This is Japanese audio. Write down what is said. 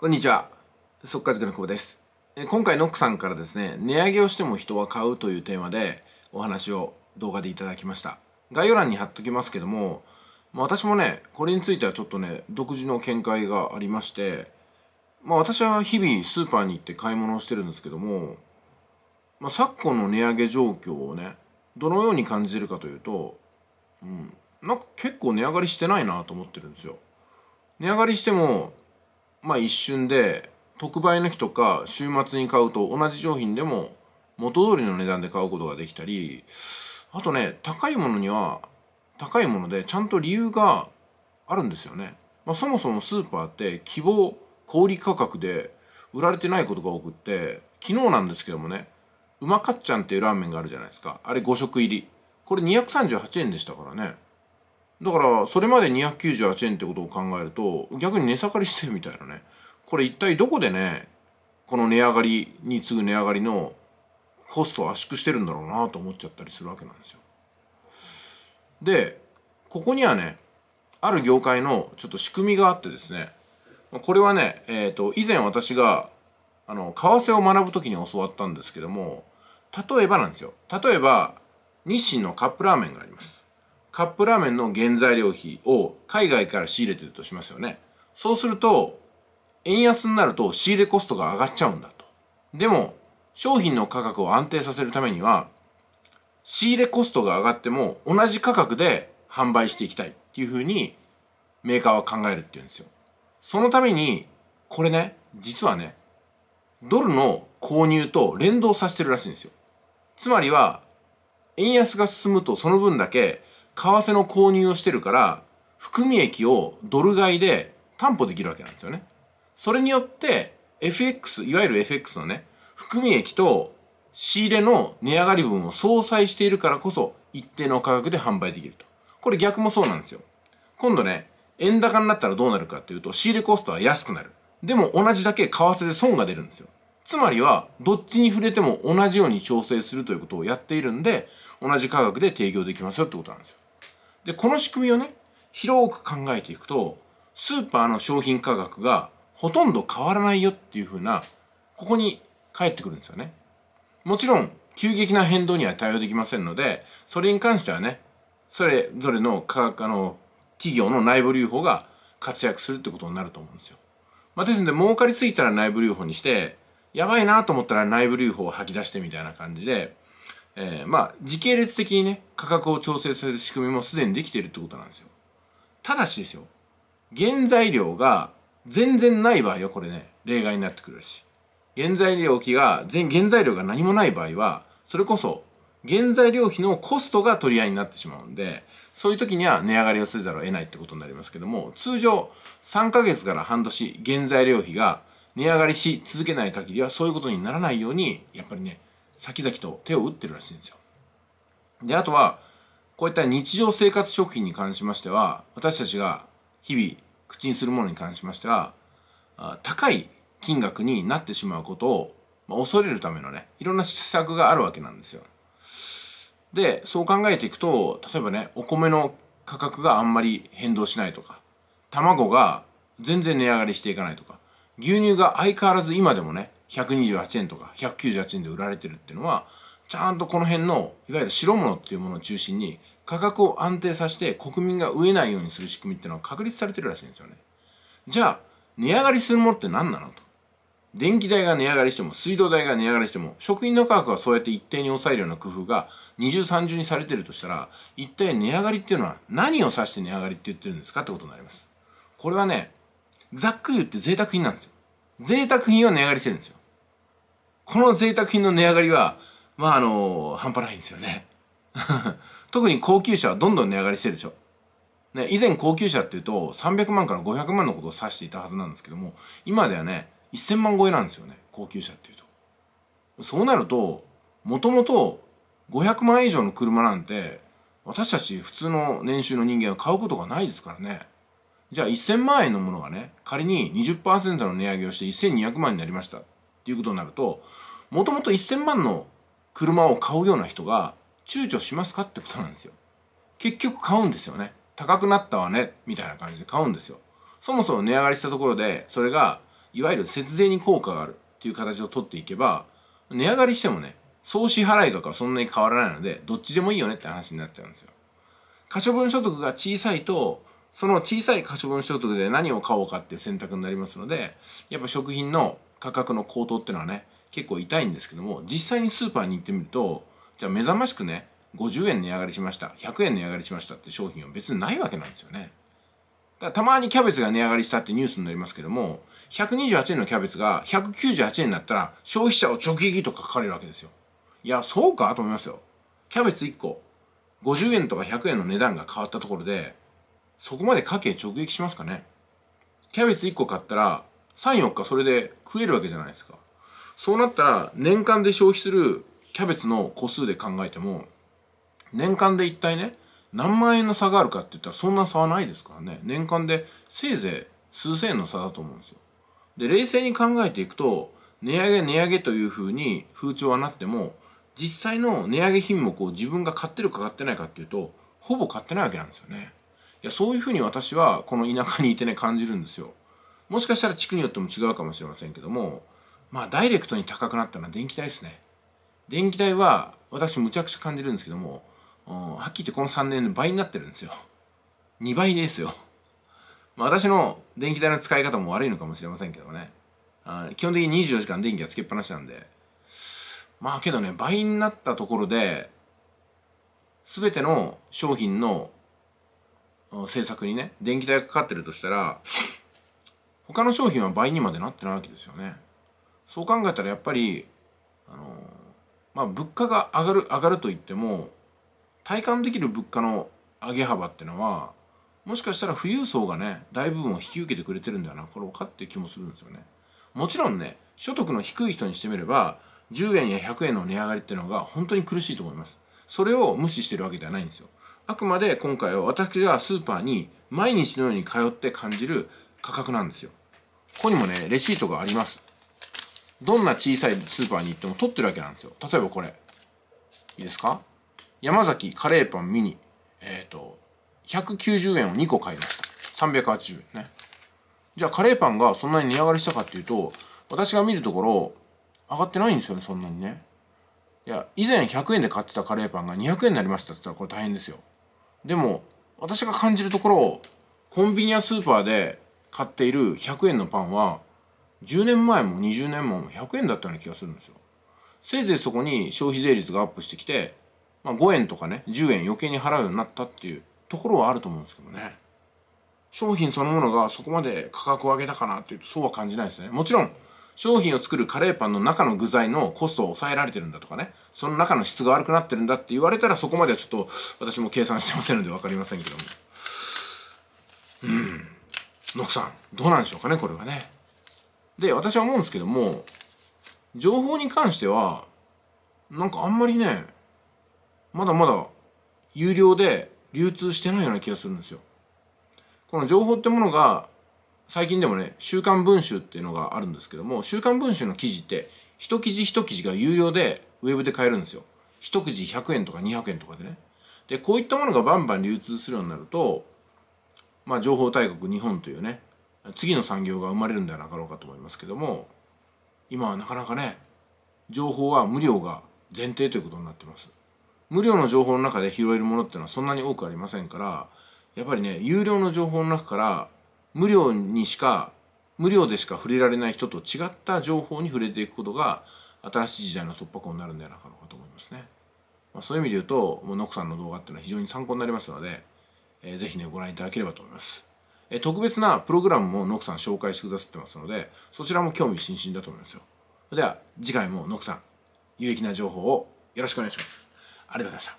こんにちは。速稼塾の久保です。今回ノックさんからですね、値上げをしても人は買うというテーマでお話を動画でいただきました。概要欄に貼っときますけども、まあ、私もね、これについてはちょっとね、独自の見解がありまして、まあ私は日々スーパーに行って買い物をしてるんですけども、まあ、昨今の値上げ状況をね、どのように感じてるかというと、うん、なんか結構値上がりしてないなと思ってるんですよ。値上がりしても、まあ一瞬で特売の日とか週末に買うと同じ商品でも元通りの値段で買うことができたりあとね高いものには高いものでちゃんと理由があるんですよね、まあ、そもそもスーパーって希望小売価格で売られてないことが多くって昨日なんですけどもねうまかっちゃんっていうラーメンがあるじゃないですかあれ5食入りこれ238円でしたからねだからそれまで298円ってことを考えると逆に値下がりしてるみたいなねこれ一体どこでねこの値上がりに次ぐ値上がりのコストを圧縮してるんだろうなと思っちゃったりするわけなんですよ。でここにはねある業界のちょっと仕組みがあってですねこれはね、えーと、以前私があの為替を学ぶ時に教わったんですけども例えばなんですよ例えば日清のカップラーメンがありますカップラーメンの原材料費を海外から仕入れてるとしますよね。そうすると、円安になると仕入れコストが上がっちゃうんだと。でも、商品の価格を安定させるためには、仕入れコストが上がっても同じ価格で販売していきたいっていうふうにメーカーは考えるっていうんですよ。そのために、これね、実はね、ドルの購入と連動させてるらしいんですよ。つまりは、円安が進むとその分だけ為替の購入をしてるから含み益をドル買いで担保できるわけなんですよね。それによって FX いわゆる FX のね含み益と仕入れの値上がり分を相殺しているからこそ一定の価格で販売できると。これ逆もそうなんですよ。今度ね、円高になったらどうなるかっていうと仕入れコストは安くなる。でも同じだけ為替で損が出るんですよ。つまりはどっちに触れても同じように調整するということをやっているんで同じ価格で提供できますよってことなんですよ。で、この仕組みをね、広く考えていくと、スーパーの商品価格がほとんど変わらないよっていう風な、ここに返ってくるんですよね。もちろん、急激な変動には対応できませんので、それに関してはね、それぞれの価格、あの、企業の内部留保が活躍するってことになると思うんですよ。まあ、ですので、儲かりついたら内部留保にして、やばいなと思ったら内部留保を吐き出してみたいな感じで、えー、まあ時系列的にね価格を調整する仕組みもすでにできているってことなんですよただしですよ原材料が全然ない場合はこれね例外になってくるし原材料費が全原材料が何もない場合はそれこそ原材料費のコストが取り合いになってしまうんでそういう時には値上がりをせざるを得ないってことになりますけども通常3ヶ月から半年原材料費が値上がりし続けない限りはそういうことにならないようにやっぱりね先々と手を打ってるらしいんですよ。で、あとは、こういった日常生活食品に関しましては、私たちが日々口にするものに関しましては、高い金額になってしまうことを恐れるためのね、いろんな施策があるわけなんですよ。で、そう考えていくと、例えばね、お米の価格があんまり変動しないとか、卵が全然値上がりしていかないとか、牛乳が相変わらず今でもね、128円とか198円で売られてるっていうのはちゃんとこの辺のいわゆる白物っていうものを中心に価格を安定させて国民が飢えないようにする仕組みっていうのは確立されてるらしいんですよねじゃあ値上がりするものって何なのと電気代が値上がりしても水道代が値上がりしても食品の価格はそうやって一定に抑えるような工夫が二重三重にされてるとしたら一体値上がりっていうのは何を指して値上がりって言ってるんですかってことになりますこれはねざっくり言って贅沢品なんですよ贅沢品は値上がりしてるんですよこの贅沢品の値上がりは、まあ、あの、半端ないんですよね。特に高級車はどんどん値上がりしてるでしょ。ね、以前高級車っていうと300万から500万のことを指していたはずなんですけども、今ではね、1000万超えなんですよね、高級車っていうと。そうなると、もともと500万以上の車なんて、私たち普通の年収の人間は買うことがないですからね。じゃあ1000万円のものがね、仮に20%の値上げをして1200万になりました。ていうことになるともともと1,000万の車を買うような人が躊躇しますかってことなんですよ。結局買うんですよね。高くなったわねみたいな感じで買うんですよ。そもそも値上がりしたところでそれがいわゆる節税に効果があるっていう形をとっていけば値上がりしてもね総支払い額はそんなに変わらないのでどっちでもいいよねって話になっちゃうんですよ。可処分所得が小さいとその小さい可処分所得で何を買おうかっていう選択になりますのでやっぱ食品の価格の高騰っていうのはね結構痛いんですけども実際にスーパーに行ってみるとじゃあ目覚ましくね50円値上がりしました100円値上がりしましたって商品は別にないわけなんですよねだたまにキャベツが値上がりしたってニュースになりますけども128円のキャベツが198円になったら消費者を直撃とか書かれるわけですよいやそうかと思いますよキャベツ1個50円とか100円の値段が変わったところでそこまで家計直撃しますかねキャベツ1個買ったら34日それで食えるわけじゃないですかそうなったら年間で消費するキャベツの個数で考えても年間で一体ね何万円の差があるかって言ったらそんな差はないですからね年間でせいぜい数千円の差だと思うんですよで冷静に考えていくと値上げ値上げというふうに風潮はなっても実際の値上げ品目を自分が買ってるか買ってないかっていうとほぼ買ってないわけなんですよねいやそういうふうに私はこの田舎にいてね感じるんですよもしかしたら地区によっても違うかもしれませんけどもまあダイレクトに高くなったのは電気代ですね電気代は私むちゃくちゃ感じるんですけども、うん、はっきり言ってこの3年で倍になってるんですよ2倍ですよ、まあ、私の電気代の使い方も悪いのかもしれませんけどねあ基本的に24時間電気がつけっぱなしなんでまあけどね倍になったところで全ての商品の制作にね電気代がかかってるとしたら他の商品は倍にまでなってないわけですよね。そう考えたらやっぱり、あのまあ、物価が上がる上がると言っても体感できる物価の上げ幅ってのはもしかしたら富裕層がね大部分を引き受けてくれてるんはなろうかって気もするんですよね。もちろんね所得の低い人にしてみれば10円や100円の値上がりっていうのが本当に苦しいと思います。それを無視してるわけではないんですよ。あくまで今回は私がスーパーに毎日のように通って感じる価格なんですよ。ここにもね、レシートがあります。どんな小さいスーパーに行っても取ってるわけなんですよ。例えばこれ。いいですか山崎カレーパンミニ。えっ、ー、と、190円を2個買いました。380円ね。じゃあカレーパンがそんなに値上がりしたかっていうと、私が見るところ、上がってないんですよね、そんなにね。いや、以前100円で買ってたカレーパンが200円になりましたって言ったらこれ大変ですよ。でも、私が感じるところ、コンビニやスーパーで買っている100円のパンは10年前も20年も100円だったような気がするんですよ。せいぜいそこに消費税率がアップしてきて、まあ、5円とかね10円余計に払うようになったっていうところはあると思うんですけどね商品そのものがそこまで価格を上げたかなっていうとそうは感じないですねもちろん商品を作るカレーパンの中の具材のコストを抑えられてるんだとかねその中の質が悪くなってるんだって言われたらそこまではちょっと私も計算してませんので分かりませんけどもうんノさんどうなんでしょうかねこれはね。で私は思うんですけども情報に関してはなんかあんまりねまだまだ有料で流通してないような気がするんですよ。この情報ってものが最近でもね「週刊文集」っていうのがあるんですけども「週刊文集」の記事って一記事一記事が有料でウェブで買えるんですよ。一記事100円とか200円とかでね。でこういったものがバンバン流通するようになるとまあ、情報大国日本というね次の産業が生まれるんではなかろうかと思いますけども今はなかなかね情報は無料が前提ということになってます無料の情報の中で拾えるものっていうのはそんなに多くありませんからやっぱりね有料の情報の中から無料にしか無料でしか触れられない人と違った情報に触れていくことが新しい時代の突破口になるんではなかろうかと思いますね、まあ、そういう意味で言うとノクさんの動画っていうのは非常に参考になりますのでえー、ぜひね、ご覧いただければと思います。えー、特別なプログラムもノクさん紹介してくださってますので、そちらも興味津々だと思いますよ。では、次回もノクさん、有益な情報をよろしくお願いします。ありがとうございました。